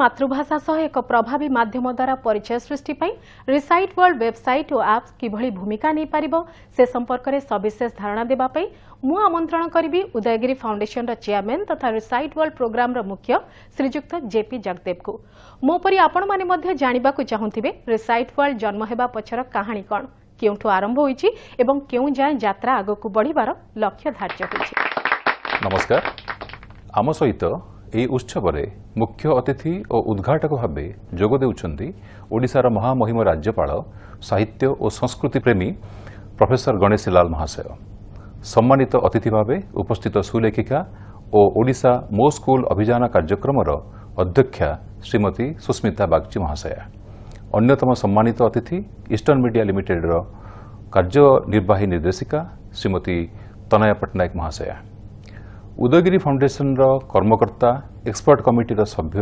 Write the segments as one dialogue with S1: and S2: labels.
S1: ମାତୃଭାଷା ସହ ଏକ ପ୍ରଭାବୀ ମାଧ୍ୟମ ଦ୍ୱାରା ପରିଚୟ ସୃଷ୍ଟି ପାଇଁ ରିସାଇଟ୍ ୱାର୍ଲଡ ୱେବ୍ସାଇଟ୍ ଓ ଆପ୍ କିଭଳି ଭୂମିକା ନେଇପାରିବ ସେ ସମ୍ପର୍କରେ ସବିଶେଷ ଧାରଣା ଦେବା ପାଇଁ ମୁଁ ଆମନ୍ତ୍ରଣ କରିବି ଉଦୟଗିରି ଫାଉଣ୍ଡେସନର ଚେୟାରମ୍ୟାନ୍ ତଥା ରିସାଇଟ୍ ୱାର୍ଲଡ ପ୍ରୋଗ୍ରାମର ମୁଖ୍ୟ ଶ୍ରୀଯୁକ୍ତ ଜେପି ଜଗଦେବଙ୍କୁ ମୋ ପରି ଆପଣମାନେ ମଧ୍ୟ ଜାଣିବାକୁ ଚାହୁଁଥିବେ ରିସାଇଟ୍ ୱାର୍ଲଡ ଜନ୍ମ ହେବା ପଛର କାହାଣୀ କ'ଣ କେଉଁଠୁ ଆରମ୍ଭ ହୋଇଛି ଏବଂ କେଉଁ ଯାଏଁ ଯାତ୍ରା ଆଗକୁ ବଢ଼ିବାର ଲକ୍ଷ୍ୟ ଧାର୍ଯ୍ୟ ହୋଇଛି
S2: ନମସ୍କାର ଆମ ସହିତ ଏହି ଉତ୍ସବରେ ମୁଖ୍ୟ ଅତିଥି ଓ ଉଦ୍ଘାଟକ ଭାବେ ଯୋଗ ଦେଉଛନ୍ତି ଓଡ଼ିଶାର ମହାମହିମ ରାଜ୍ୟପାଳ ସାହିତ୍ୟ ଓ ସଂସ୍କୃତି ପ୍ରେମୀ ପ୍ରଫେସର ଗଣେଶୀ ଲାଲ ମହାଶୟ ସମ୍ମାନିତ ଅତିଥି ଭାବେ ଉପସ୍ଥିତ ସୁଲେଖିକା ଓ ଓଡ଼ିଶା ମୋ ସ୍କୁଲ ଅଭିଯାନ କାର୍ଯ୍ୟକ୍ରମର ଅଧ୍ୟକ୍ଷା ଶ୍ରୀମତୀ ସୁସ୍ମିତା ବାଗ୍ଚୀ ମହାଶୟା ଅନ୍ୟତମ ସମ୍ମାନିତ ଅତିଥି ଇଷ୍ଟର୍ଣ୍ଣ ମିଡ଼ିଆ ଲିମିଟେଡ଼ର କାର୍ଯ୍ୟନିର୍ବାହୀ ନିର୍ଦ୍ଦେଶିକା ଶ୍ରୀମତୀ ତନୟା ପଟ୍ଟନାୟକ ମହାଶୟା ଉଦୟଗିରି ଫାଉଣ୍ଡେସନର କର୍ମକର୍ତ୍ତା ଏକ୍ସପର୍ଟ କମିଟିର ସଭ୍ୟ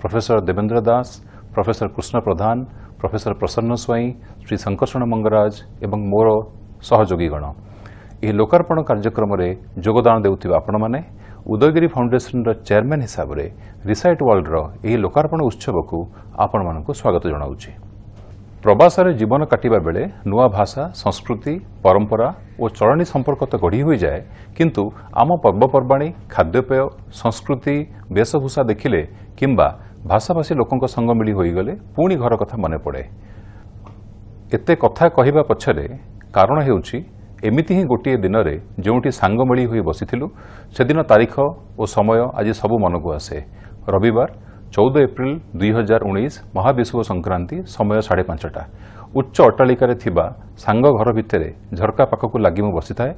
S2: professor Debendra Das professor Krishna Pradhan professor Prasanna Swain Shri Sankarshan Mangaraj ଏବଂ ମୋର ସହଯୋଗୀଗଣ ଏହି ଲୋକାର୍ପଣ କାର୍ଯ୍ୟକ୍ରମରେ ଯୋଗଦାନ ଦେଉଥିବା ଆପଣମାନେ ଉଦୟଗିରି ଫାଉଣ୍ଡେସନର ଚେୟାରମ୍ୟାନ୍ ହିସାବରେ ରିସାଇଟ୍ ୱାର୍ଲଡ୍ର ଏହି ଲୋକାର୍ପଣ ଉତ୍ସବକୁ ଆପଣମାନଙ୍କୁ ସ୍ୱାଗତ ଜଣାଉଛି ପ୍ରବାସରେ ଜୀବନ କାଟିବା ବେଳେ ନୂଆ ଭାଷା ସଂସ୍କୃତି ପରମ୍ପରା ଓ ଚଳଣି ସମ୍ପର୍କ ତ ଗଢ଼ି ହୋଇଯାଏ କିନ୍ତୁ ଆମ ପର୍ବପର୍ବାଣୀ ଖାଦ୍ୟପେୟ ସଂସ୍କୃତି ବେଶଭୂଷା ଦେଖିଲେ କିମ୍ବା ଭାଷାଭାଷୀ ଲୋକଙ୍କ ସଙ୍ଗ ମିଳି ହୋଇଗଲେ ପୁଣି ଘର କଥା ମନେ ପଡ଼େ ଏତେ କଥା କହିବା ପଛରେ କାରଣ ହେଉଛି ଏମିତି ହିଁ ଗୋଟିଏ ଦିନରେ ଯେଉଁଠି ସାଙ୍ଗ ମିଳି ହୋଇ ବସିଥିଲୁ ସେଦିନ ତାରିଖ ଓ ସମୟ ଆଜି ସବୁ ମନକୁ ଆସେ ରବିବାର ଚଉଦ ଏପ୍ରିଲ ଦୁଇହଜାର ଉଣେଇଶ ମହାବିଷୁବ ସଂକ୍ରାନ୍ତି ସମୟ ସାଢ଼େ ପାଞ୍ଚଟା ଉଚ୍ଚ ଅଟ୍ଟାଳିକାରେ ଥିବା ସାଙ୍ଗ ଘର ଭିତରେ ଝରକା ପାଖକୁ ଲାଗି ମୁଁ ବସିଥାଏ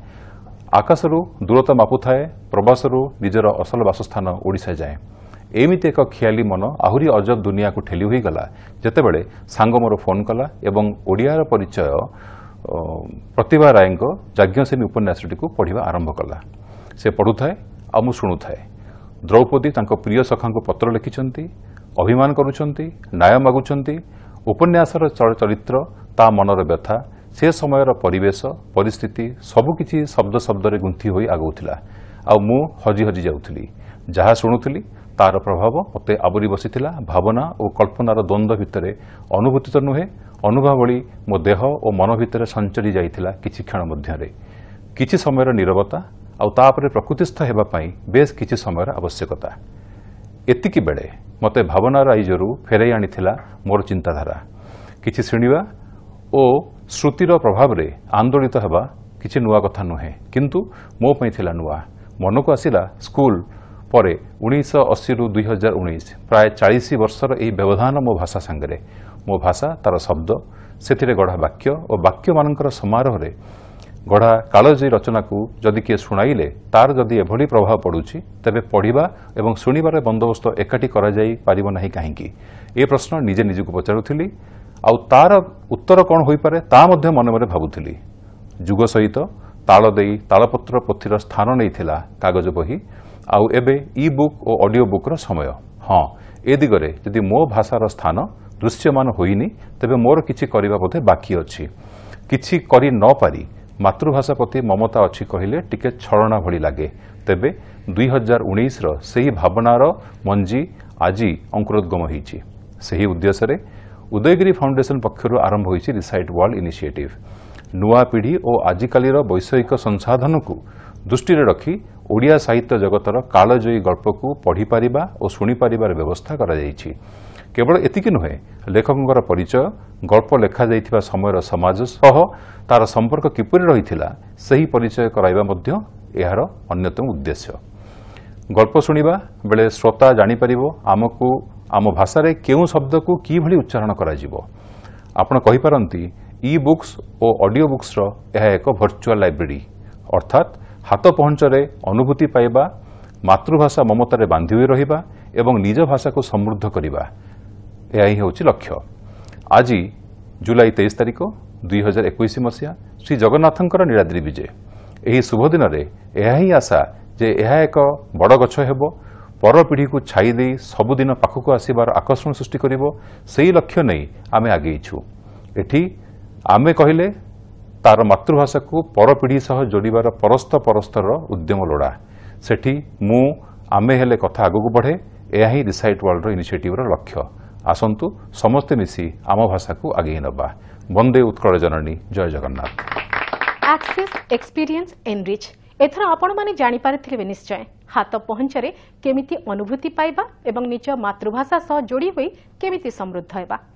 S2: ଆକାଶରୁ ଦୂରତା ମାପୁଥାଏ ପ୍ରବାସରୁ ନିଜର ଅସଲ ବାସସ୍ଥାନ ଓଡ଼ିଶା ଯାଏ ଏମିତି ଏକ ଖିଆଲି ମନ ଆହୁରି ଅଜବ ଦୁନିଆକୁ ଠେଲି ହୋଇଗଲା ଯେତେବେଳେ ସାଙ୍ଗ ମୋର ଫୋନ୍ କଲା ଏବଂ ଓଡ଼ିଆର ପରିଚୟ ପ୍ରତିଭା ରାୟଙ୍କ ଯାଜ୍ଞସେନୀ ଉପନ୍ୟାସଟିକୁ ପଢ଼ିବା ଆରମ୍ଭ କଲା ସେ ପଢ଼ୁଥାଏ ଆଉ ମୁଁ ଶୁଣୁଥାଏ ଦ୍ରୌପଦୀ ତାଙ୍କ ପ୍ରିୟ ସଖାଙ୍କୁ ପତ୍ର ଲେଖିଛନ୍ତି ଅଭିମାନ କରୁଛନ୍ତି ନ୍ୟାୟ ମାଗୁଛନ୍ତି ଉପନ୍ୟାସର ଚରିତ୍ର ତା ମନର ବ୍ୟଥା ସେ ସମୟର ପରିବେଶ ପରିସ୍ଥିତି ସବୁକିଛି ଶବ୍ଦ ଶବ୍ଦରେ ଗୁନ୍ଥି ହୋଇ ଆଗଉଥିଲା ଆଉ ମୁଁ ହଜି ହଜି ଯାଉଥିଲି ଯାହା ଶୁଣୁଥିଲି ତା'ର ପ୍ରଭାବ ମୋତେ ଆବରି ବସିଥିଲା ଭାବନା ଓ କଳ୍ପନାର ଦ୍ୱନ୍ଦ୍ୱ ଭିତରେ ଅନୁଭୂତି ତ ନୁହେଁ ଅନୁଭବ ଭଳି ମୋ ଦେହ ଓ ମନ ଭିତରେ ସଞ୍ଚରି ଯାଇଥିଲା କିଛି କ୍ଷଣ ମଧ୍ୟରେ କିଛି ସମୟର ନିରବତା ଆଉ ତାପରେ ପ୍ରକୃତିସ୍ଥ ହେବା ପାଇଁ ବେଶ୍ କିଛି ସମୟର ଆବଶ୍ୟକତା ଏତିକି ବେଳେ ମୋତେ ଭାବନା ରାଇଜରୁ ଫେରାଇ ଆଣିଥିଲା ମୋର ଚିନ୍ତାଧାରା କିଛି ଶୁଣିବା ଓ ଶ୍ରୁତିର ପ୍ରଭାବରେ ଆନ୍ଦୋଳିତ ହେବା କିଛି ନୂଆ କଥା ନୁହେଁ କିନ୍ତୁ ମୋ ପାଇଁ ଥିଲା ନୂଆ ମନକୁ ଆସିଲା ସ୍କୁଲ ପରେ ଉଣେଇଶହ ଅଶୀରୁ ଦୁଇହଜାର ଉଣେଇଶ ପ୍ରାୟ ଚାଳିଶ ବର୍ଷର ଏହି ବ୍ୟବଧାନ ମୋ ଭାଷା ସାଙ୍ଗରେ ମୋ ଭାଷା ତା'ର ଶବ୍ଦ ସେଥିରେ ଗଢ଼ା ବାକ୍ୟ ଓ ବାକ୍ୟମାନଙ୍କର ସମାରୋହରେ ଗଢ଼ା କାଳଜୟୀ ରଚନାକୁ ଯଦି କିଏ ଶୁଣାଇଲେ ତାର ଯଦି ଏଭଳି ପ୍ରଭାବ ପଡ଼ୁଛି ତେବେ ପଢ଼ିବା ଏବଂ ଶୁଣିବାର ବନ୍ଦୋବସ୍ତ ଏକାଠି କରାଯାଇ ପାରିବ ନାହିଁ କାହିଁକି ଏ ପ୍ରଶ୍ନ ନିଜେ ନିଜକୁ ପଚାରୁଥିଲି ଆଉ ତାର ଉତ୍ତର କ'ଣ ହୋଇପାରେ ତାହା ମଧ୍ୟ ମନେ ମନେ ଭାବୁଥିଲି ଯୁଗ ସହିତ ତାଳ ଦେଇ ତାଳପତ୍ର ପୋଥିର ସ୍ଥାନ ନେଇଥିଲା କାଗଜ ବହି ଆଉ ଏବେ ଇ ବୁକ୍ ଓ ଅଡ଼ିଓ ବୁକ୍ର ସମୟ ହଁ ଏ ଦିଗରେ ଯଦି ମୋ ଭାଷାର ସ୍ଥାନ ଦୃଶ୍ୟମାନ ହୋଇନି ତେବେ ମୋର କିଛି କରିବା ବୋଧେ ବାକି ଅଛି କିଛି କରି ନ ପାରି ମାତୃଭାଷା ପ୍ରତି ମମତା ଅଛି କହିଲେ ଟିକେ ଛଳନା ଭଳି ଲାଗେ ତେବେ ଦୁଇ ହଜାର ଉଣେଇଶର ସେହି ଭାବନାର ମଞ୍ଜି ଆଜି ଅଙ୍କୁରୋଦ୍ଗମ ହୋଇଛି ସେହି ଉଦ୍ଦେଶ୍ୟରେ ଉଦୟଗିରି ଫାଉଣ୍ଡେସନ୍ ପକ୍ଷରୁ ଆରମ୍ଭ ହୋଇଛି ରିସାଇଟ୍ ୱାର୍ଲଡ ଇନିସିଏଟିଭ୍ ନୂଆ ପିଢ଼ି ଓ ଆଜିକାଲିର ବୈଷୟିକ ସଂସାଧନକୁ ଦୃଷ୍ଟିରେ ରଖି ଓଡ଼ିଆ ସାହିତ୍ୟ ଜଗତର କାଳଜୟୀ ଗଳ୍ପକୁ ପଢ଼ିପାରିବା ଓ ଶୁଣିପାରିବାର ବ୍ୟବସ୍ଥା କରାଯାଇଛି କେବଳ ଏତିକି ନୁହେଁ ଲେଖକଙ୍କର ପରିଚୟ ଗଳ୍ପ ଲେଖାଯାଇଥିବା ସମୟର ସମାଜ ସହ ତା'ର ସମ୍ପର୍କ କିପରି ରହିଥିଲା ସେହି ପରିଚୟ କରାଇବା ମଧ୍ୟ ଏହାର ଅନ୍ୟତମ ଉଦ୍ଦେଶ୍ୟ ଗଳ୍ପ ଶୁଣିବା ବେଳେ ଶ୍ରୋତା ଜାଣିପାରିବ ଆମକୁ ଆମ ଭାଷାରେ କେଉଁ ଶବ୍ଦକୁ କିଭଳି ଉଚ୍ଚାରଣ କରାଯିବ ଆପଣ କହିପାରନ୍ତି ଇ ବୁକ୍ସ ଓ ଅଡିଓ ବୁକ୍ସର ଏହା ଏକ ଭର୍ଚୁଆଲ୍ ଲାଇବ୍ରେରୀ ଅର୍ଥାତ୍ ହାତ ପହଞ୍ଚରେ ଅନୁଭୂତି ପାଇବା ମାତୃଭାଷା ମମତାରେ ବାନ୍ଧି ହୋଇ ରହିବା ଏବଂ ନିଜ ଭାଷାକୁ ସମୃଦ୍ଧ କରିବା ଏହା ହିଁ ହେଉଛି ଲକ୍ଷ୍ୟ ଆଜି ଜୁଲାଇ ତେଇଶ ତାରିଖ ଦୁଇହଜାର ଏକୋଇଶ ମସିହା ଶ୍ରୀ ଜଗନ୍ନାଥଙ୍କର ନୀଳାଦ୍ରି ବିଜେ ଏହି ଶୁଭଦିନରେ ଏହା ହିଁ ଆଶା ଯେ ଏହା ଏକ ବଡ଼ ଗଛ ହେବ ପରପିଢ଼ିକୁ ଛାଇ ଦେଇ ସବୁଦିନ ପାଖକୁ ଆସିବାର ଆକର୍ଷଣ ସୃଷ୍ଟି କରିବ ସେହି ଲକ୍ଷ୍ୟ ନେଇ ଆମେ ଆଗେଇଛୁ ଏଠି ଆମେ କହିଲେ ତାର ମାତୃଭାଷାକୁ ପରପିଢ଼ି ସହ ଯୋଡ଼ିବାର ପରସ୍ତ ପରସ୍ତରର ଉଦ୍ୟମ ଲୋଡ଼ା ସେଠି ମୁଁ ଆମେ ହେଲେ କଥା ଆଗକୁ ବଢ଼େ ଏହା ହିଁ ରିସାଇଟ୍ ୱାର୍ଲଡ୍ର ଇନିସିଏଟିଭ୍ର ଲକ୍ଷ୍ୟ ଆସନ୍ତୁ ସମସ୍ତେ ମିଶି ଆମ ଭାଷାକୁ ଆଗେଇ ନେବା ବନ୍ଦେ ଉତ୍କଳ ଜନନୀ ଜୟ ଜଗନ୍ନାଥ
S1: ଆକ୍ସେସ୍ ଏକ୍ସପିରିଏନ୍ସ ଏନ୍ରିଚ୍ ଏଥର ଆପଣମାନେ ଜାଣିପାରିଥିଲେ ନିଶ୍ଚୟ ହାତ ପହଞ୍ଚାରେ କେମିତି ଅନୁଭୂତି ପାଇବା ଏବଂ ନିଜ ମାତୃଭାଷା ସହ ଯୋଡ଼ି ହୋଇ କେମିତି ସମୃଦ୍ଧ ହେବା